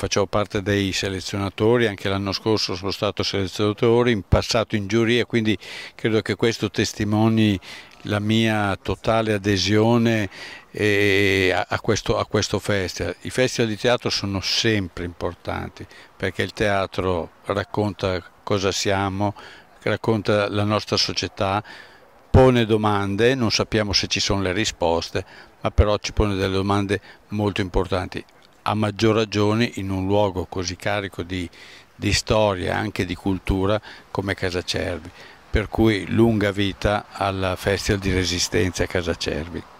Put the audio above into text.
Faccio parte dei selezionatori, anche l'anno scorso sono stato selezionatore, in passato in giuria, quindi credo che questo testimoni la mia totale adesione eh, a, questo, a questo festival. I festival di teatro sono sempre importanti perché il teatro racconta cosa siamo, racconta la nostra società, pone domande, non sappiamo se ci sono le risposte, ma però ci pone delle domande molto importanti a maggior ragione in un luogo così carico di, di storia e anche di cultura come Casa Cervi. Per cui lunga vita al Festival di Resistenza Casa Cervi.